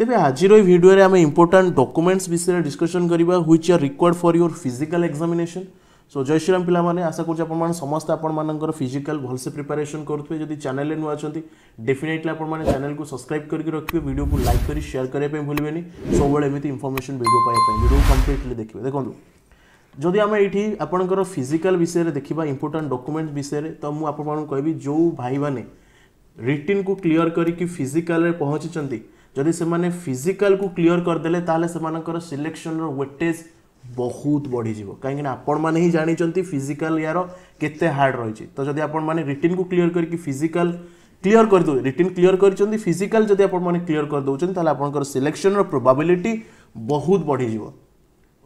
ᱛᱮবে আজিৰো এই ভিডিঅ'ৰে আমি important documents বিষয়ৰে ডিস্কুচন কৰিবো which are required for your physical examination so জয়শ্ৰাম পিলা মানে আশা কৰোঁ আপোনমান সমস্থ আপোনমানৰ ফিজিক্যাল ভালছী প্ৰেপৰেশ্যন কৰাত যদি চেনেল এনৱাচনতি ḍefinitely আপোনমানে চেনেলক সাবস্ক্রাইব কৰি ৰাখিব ভিডিঅ'ক লাইক কৰি শেয়াৰ কৰি পেল ভলিবেনি সৱলৈ মই ইনফৰমেচন ভিডিঅ' পাই পাই ভিডিঅ' কমপ্লিটলি দেখিবে দেখো যদি আমি ইঠী আপোনকৰ ফিজিক্যাল বিষয়ৰে দেখিবা ইম্পৰ্টেণ্ট ডকুমেণ্টছ বিষয়ৰে ত মই আপোনাক ক'ইবি যো ভাইবানে ৰিটিনক ক্লিৰ কৰি কি ফিজিক্যালৰ পোহচি চনতি जदि से फिजिकाल कु क्लीयर करदे से सिलेक्शन रेटेज बहुत बढ़ी कहीं आपण मैंने जानते फिजिकाल यार के हार्ड रही तो जब आप रिटिन को क्लीअर करके फिजिकाल क्लीअर करदे रिटिन क्लीयर कर फिजिकाल जब आपने क्लीअर करदे आप सिलेक्शन रोबाबिलिटी बहुत बढ़ी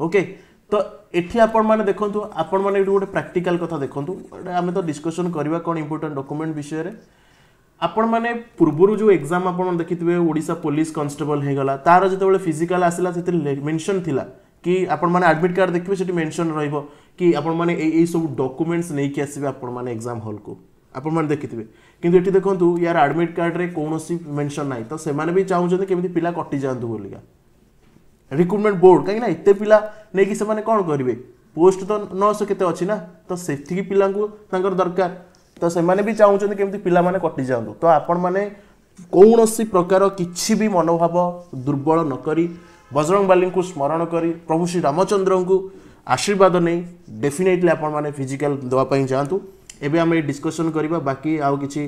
ओके तो ये आपने देखूँ आपठ गोटे प्राक्टिकाल कथ देखते आम तो डिस्कसन करवा कौन इम्पोर्टाट डक्यूमेंट विषय में ଆପଣମାନେ ପୂର୍ବରୁ ଯେଉଁ ଏକ୍ଜାମ୍ ଆପଣ ଦେଖିଥିବେ ଓଡ଼ିଶା ପୋଲିସ କନଷ୍ଟେବଲ ହେଇଗଲା ତାର ଯେତେବେଳେ ଫିଜିକାଲ ଆସିଲା ସେଥିରେ ମେନସନ୍ ଥିଲା କି ଆପଣମାନେ ଆଡ଼ମିଟ୍ କାର୍ଡ଼ ଦେଖିବେ ସେଠି ମେନସନ୍ ରହିବ କି ଆପଣମାନେ ଏଇ ଏଇ ସବୁ ଡକୁମେଣ୍ଟସ୍ ନେଇକି ଆସିବେ ଆପଣମାନେ ଏକ୍ଜାମ୍ ହଲ୍କୁ ଆପଣମାନେ ଦେଖିଥିବେ କିନ୍ତୁ ଏଠି ଦେଖନ୍ତୁ ୟାର ଆଡ଼ମିଟ୍ କାର୍ଡ଼ରେ କୌଣସି ମେନସନ୍ ନାହିଁ ତ ସେମାନେ ବି ଚାହୁଁଛନ୍ତି କେମିତି ପିଲା କଟିଯାଆନ୍ତୁ ବୋଲିକା ରିକ୍ରୁଟମେଣ୍ଟ ବୋର୍ଡ଼ କାହିଁକିନା ଏତେ ପିଲା ନେଇକି ସେମାନେ କ'ଣ କରିବେ ପୋଷ୍ଟ ତ ନଅଶହ କେତେ ଅଛି ନା ତ ସେତିକି ପିଲାଙ୍କୁ ତାଙ୍କର ଦରକାର ତ ସେମାନେ ବି ଚାହୁଁଛନ୍ତି କେମିତି ପିଲାମାନେ କଟିଯାଆନ୍ତୁ ତ ଆପଣମାନେ କୌଣସି ପ୍ରକାର କିଛି ବି ମନୋଭାବ ଦୁର୍ବଳ ନକରି ବାଲିଙ୍କୁ ସ୍ମରଣ କରି ପ୍ରଭୁ ଶ୍ରୀ ରାମଚନ୍ଦ୍ରଙ୍କୁ ଆଶୀର୍ବାଦ ନେଇ ଡେଫିନେଟଲି ଆପଣମାନେ ଫିଜିକାଲ ଦେବା ପାଇଁ ଯାଆନ୍ତୁ ଏବେ ଆମେ ଏଇ ଡିସ୍କସନ୍ କରିବା ବାକି ଆଉ କିଛି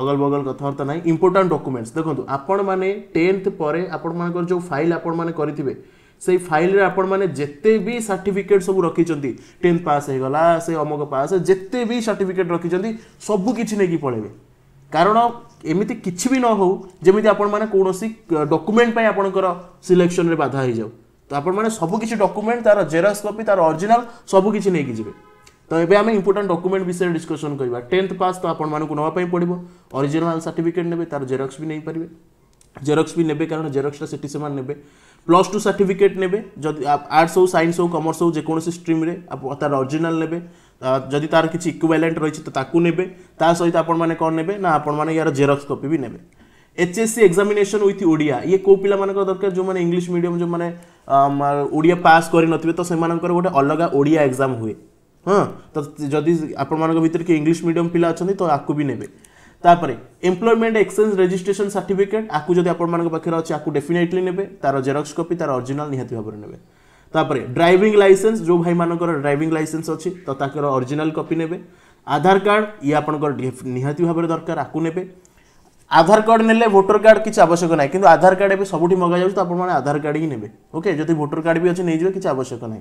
ଅଗଲ ବଗଲ କଥାବାର୍ତ୍ତା ନାହିଁ ଇମ୍ପୋର୍ଟାଣ୍ଟ ଡକୁମେଣ୍ଟସ୍ ଦେଖନ୍ତୁ ଆପଣମାନେ ଟେନ୍ଥ ପରେ ଆପଣମାନଙ୍କର ଯେଉଁ ଫାଇଲ୍ ଆପଣମାନେ କରିଥିବେ সেই ফাইলরে ଆପଣମାନେ ଯେତେ ବି ସାର୍ଟିଫିକେଟ୍ ସବୁ ରଖିଛନ୍ତି ଟେନ୍ଥ ପାସ୍ ହେଇଗଲା ସେ ଅମକ ପାସ୍ ଯେତେ ବି ସାର୍ଟିଫିକେଟ୍ ରଖିଛନ୍ତି ସବୁ କିଛି ନେଇକି ପଳେଇବେ କାରଣ ଏମିତି କିଛି ବି ନ ହେଉ ଯେମିତି ଆପଣମାନେ କୌଣସି ଡକୁମେଣ୍ଟ ପାଇଁ ଆପଣଙ୍କର ସିଲେକ୍ସନ୍ରେ ବାଧା ହେଇଯାଉ ତ ଆପଣମାନେ ସବୁକିଛି ଡକୁମେଣ୍ଟ ତାର ଜେରକ୍ସ କପି ତାର ଅରିଜିନାଲ ସବୁକିଛି ନେଇକି ଯିବେ ତ ଏବେ ଆମେ ଇମ୍ପୋର୍ଟାଣ୍ଟ ଡକୁମେଣ୍ଟ ବିଷୟରେ ଡିସ୍କସନ୍ କରିବା ଟେନ୍ଥ ପାସ୍ ତ ଆପଣମାନଙ୍କୁ ନେବା ପାଇଁ ପଡ଼ିବ ଅରିଜିନାଲ ସାର୍ଟିଫିକେଟ୍ ନେବେ ତାର ଜେରକ୍ସ ବି ନେଇପାରିବେ জেরক্স বি নেবে কারণ জেরক্সটা সেটি সেমানে নেবে প্লস টু সার্টিফিকেট নেবে যদি আর্টস হোক সাইন্স হোক কমর্স হোক যেকোনসি স্ট্রিমরে তার অরিজিনাল নেবে যদি তার কিছু ইকুইভ্যালেন্ট রয়েছে তো তাকে নেবে তা সহিত আপনার কম নেবে না আপনার ইয়ার জেরক্স কপি বি নেবে एचएससी एग्जामिनेशन विथ ओडिया ये कौ पिला दरकार जो मैंने इंग्लिश मीडियम जो मैंने ओडिया पास करें तो से गोटे अलग ओडिया एग्जाम हुए हाँ तो जदि आपण भितर किए इंग्लिश मीडियम पिला अच्छा तो आपको भी नेबे তারপরে এমপ্লয়মেন্ট এক্সচেঞ্জ রেজিষ্ট্রেসন সার্টিফিকেট আকু যদি আপনার পাখে অছে আকু ডেফিনেটলি নেবে তার জেরক্স কপি তার অরিজিনাল নিহতি ভাবে নেবে তারপরে ড্রাইভিং লাইসেন্স যে ভাই মানকর ড্রাইভিং লাইসেন্স অছি তো তাকর অরিজিনাল কপি নেবে আধার কার্ড ই আপনার নিহতি ভাবে দরকার আকু নেবে আধার কার্ড নেলে ভোটর কার্ড কিছু আবশ্যক না কিন্তু আধার কার্ড এবে সবুটি মগা যাচ্ছে তো আপনার আধার কার্ড হি নেবে ওকে যদি ভোটর কার্ড বি অছে নিয়ে যাবে কিছু আবশ্যক নাই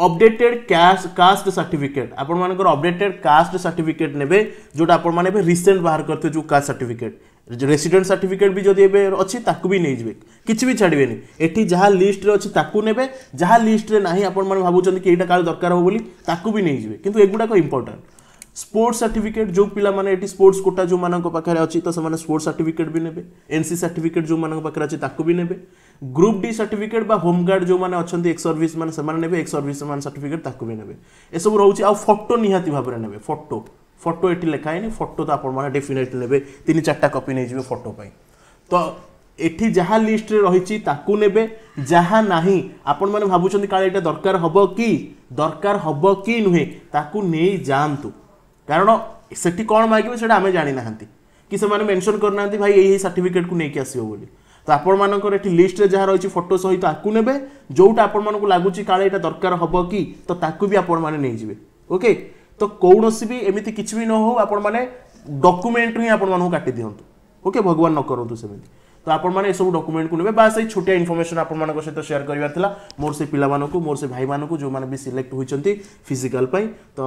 ଅପଡେଟେଡ୍ କାଷ୍ଟ ସାର୍ଟିଫିକେଟ୍ ଆପଣମାନଙ୍କର ଅପଡେଟେଡ୍ କାଷ୍ଟ ସାର୍ଟିଫିକେଟ୍ ନେବେ ଯେଉଁଟା ଆପଣମାନେ ଏବେ ରିସେଣ୍ଟ ବାହାର କରିଥିବେ ଯେଉଁ କାଷ୍ଟ ସାର୍ଟିଫିକେଟ୍ ରେସିଡେଣ୍ଟ ସାର୍ଟିଫିକେଟ୍ ବି ଯଦି ଏବେ ଅଛି ତାକୁ ବି ନେଇଯିବେ କିଛି ବି ଛାଡ଼ିବେନି ଏଠି ଯାହା ଲିଷ୍ଟରେ ଅଛି ତାକୁ ନେବେ ଯାହା ଲିଷ୍ଟରେ ନାହିଁ ଆପଣମାନେ ଭାବୁଛନ୍ତି କି ଏଇଟା କାଳେ ଦରକାର ହେବ ବୋଲି ତାକୁ ବି ନେଇଯିବେ କିନ୍ତୁ ଏଗୁଡ଼ାକ ଇମ୍ପୋର୍ଟାଣ୍ଟ ସ୍ପୋର୍ଟ ସାର୍ଟିଫିକେଟ୍ ଯେଉଁ ପିଲାମାନେ ଏଠି ସ୍ପୋର୍ଟସ୍ କୋଟା ଯେଉଁମାନଙ୍କ ପାଖରେ ଅଛି ତ ସେମାନେ ସ୍ପୋର୍ଟ ସାର୍ଟିଫିକେଟ୍ ବି ନେବେ ଏନ୍ ସି ସାର୍ଟିଫିକେଟ୍ ଯେଉଁମାନଙ୍କ ପାଖରେ ଅଛି ତାକୁ ବି ନେବେ ଗ୍ରୁପ୍ ଡି ସାର୍ଟିଫିକେଟ୍ ବା ହୋମଗାର୍ଡ଼ ଯେଉଁମାନେ ଅଛନ୍ତି ଏକ୍ସ ସର୍ଭିସ୍ ମାନେ ସେମାନେ ନେବେ ଏକ୍ସ ସର୍ଭିସ୍ ମ୍ୟାନ୍ ସାର୍ଟିଫିକେଟ୍ ତାକୁ ବି ନେବେ ଏସବୁ ରହୁଛି ଆଉ ଫଟୋ ନିହାତି ଭାବରେ ନେବେ ଫଟୋ ଫଟୋ ଏଠି ଲେଖା ହେଇନି ଫଟୋ ତ ଆପଣମାନେ ଡେଫିନେଟଲି ନେବେ ତିନି ଚାରିଟା କପି ନେଇଯିବେ ଫଟୋ ପାଇଁ ତ ଏଠି ଯାହା ଲିଷ୍ଟରେ ରହିଛି ତାକୁ ନେବେ ଯାହା ନାହିଁ ଆପଣମାନେ ଭାବୁଛନ୍ତି କାଳେ ଏଇଟା ଦରକାର ହେବ କି ଦରକାର ହେବ କି ନୁହେଁ ତାକୁ ନେଇ ଯାଆନ୍ତୁ କାରଣ ସେଠି କ'ଣ ମାଗିବେ ସେଇଟା ଆମେ ଜାଣିନାହାନ୍ତି କି ସେମାନେ ମେନସନ୍ କରିନାହାନ୍ତି ଭାଇ ଏଇ ସାର୍ଟିଫିକେଟ୍କୁ ନେଇକି ଆସିବ ବୋଲି ତ ଆପଣମାନଙ୍କର ଏଠି ଲିଷ୍ଟରେ ଯାହା ରହିଛି ଫଟୋ ସହିତ ଆକୁ ନେବେ ଯେଉଁଟା ଆପଣମାନଙ୍କୁ ଲାଗୁଛି କାଳେ ଏଇଟା ଦରକାର ହେବ କି ତ ତାକୁ ବି ଆପଣମାନେ ନେଇଯିବେ ଓକେ ତ କୌଣସି ବି ଏମିତି କିଛି ବି ନ ହେଉ ଆପଣମାନେ ଡକୁମେଣ୍ଟରୁ ହିଁ ଆପଣମାନଙ୍କୁ କାଟି ଦିଅନ୍ତୁ ଓକେ ଭଗବାନ ନ କରନ୍ତୁ ସେମିତି ତ ଆପଣମାନେ ଏସବୁ ଡକୁମେଣ୍ଟକୁ ନେବେ ବା ସେଇ ଛୋଟିଆ ଇନଫର୍ମେସନ୍ ଆପଣମାନଙ୍କ ସହିତ ସେୟାର କରିବାର ଥିଲା ମୋର ସେ ପିଲାମାନଙ୍କୁ ମୋର ସେ ଭାଇମାନଙ୍କୁ ଯେଉଁମାନେ ବି ସିଲେକ୍ଟ ହୋଇଛନ୍ତି ଫିଜିକାଲ୍ ପାଇଁ ତ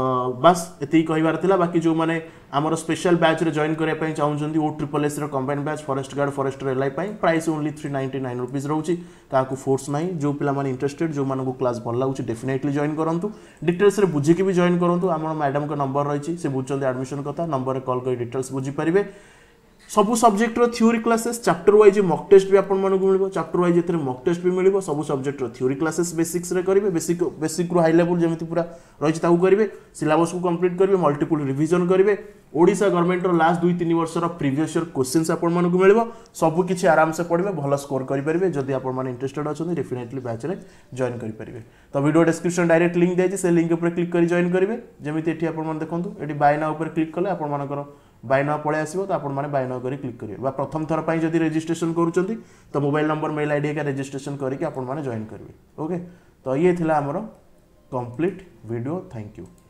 ବାସ୍ ଏତିକି କହିବାର ଥିଲା ବାକି ଯେଉଁମାନେ ଆମର ସ୍ପେଶାଲ ବ୍ୟାଚ୍ରେ ଜଏନ୍ କରିବା ପାଇଁ ଚାହୁଁଛନ୍ତି ଓ ଟ୍ରିପଲ୍ ଏସ୍ର combine batch forest guard forester LI ପାଇଁ price only three ninety nine rupees ରହୁଛି କାହାକୁ ଫୋର୍ସ ନାହିଁ ଯେଉଁ ପିଲାମାନେ ଇଣ୍ଟରେଷ୍ଟେଡ୍ ଯେଉଁମାନଙ୍କୁ କ୍ଲାସ୍ ଭଲ ଲାଗୁଛି ଡେଫିନେଟଲି ଜଏନ୍ କରନ୍ତୁ ଡିଟେଲ୍ସରେ ବୁଝିକି ବି ଜଏନ୍ କରନ୍ତୁ ଆମର ମ୍ୟାଡ଼ାମଙ୍କ ନମ୍ବର ରହିଛି ସେ ବୁଝୁଛନ୍ତି ଆଡ଼ମିସନ୍ କଥା ନମ୍ବରରେ କଲ୍ କରି ଡିଟେଲ୍ସ ବୁଝିପାରିବେ সবো সাবজেক্টৰ theory classes chapter wise mock test বি আপোন মানক লৈব চ্যাপ্টাৰ वाइज তে মক টেস্ট বি লৈব সবো সাবজেক্টৰ থিয়ৰি ক্লাসেছ বেসিক্স ৰ কৰিব বেসিক বেসিক ৰ হাই লেভেল যেমতি पुरा ৰৈছ তাউ কৰিব সিলেবাস ক কমপ্লিট কৰিব মাল্টিপল ৰিভিজন কৰিব ওড়িশা গৰৱnment ৰ লাষ্ট 2-3 বছৰৰ প্ৰিভিয়াস ইয়াৰ কুৱেচনছ আপোন মানক লৈব সবো কিছ আরামসে পঢ়িব ভাল স্কোর কৰিব পাৰিব যদি আপোন মান ইনট্ৰেষ্টেড আছন ডিফিনেটলি বেচ লৈ জয়েন কৰিব পাৰিব ত ভিডিও ডেসক্ৰিপচন ডাইৰেক্ট লিংক দিছ সেই লিংকৰ ওপৰ ক্লিক কৰি জয়েন কৰিব যেমতি এতি আপোন মান দেখন্ত এডি বাইনা ওপৰ ক্লিক কৰলে আপোন মানক ବାଇନାଓ ପଳାଇ ଆସିବ ତ ଆପଣମାନେ ବାଇନାଓ କରି କ୍ଲିକ୍ କରିବେ ବା ପ୍ରଥମ ଥର ପାଇଁ ଯଦି ରେଜିଷ୍ଟ୍ରେସନ କରୁଛନ୍ତି ତ ମୋବାଇଲ ନମ୍ବର ମେଲ୍ ଆଇଡି ହେରିକା ରେଜିଷ୍ଟ୍ରେସନ କରିକି ଆପଣମାନେ ଜଏନ୍ କରିବେ ଓକେ ତ ଇଏ ଥିଲା ଆମର କମ୍ପ୍ଲିଟ୍ ଭିଡ଼ିଓ ଥ୍ୟାଙ୍କ ୟୁ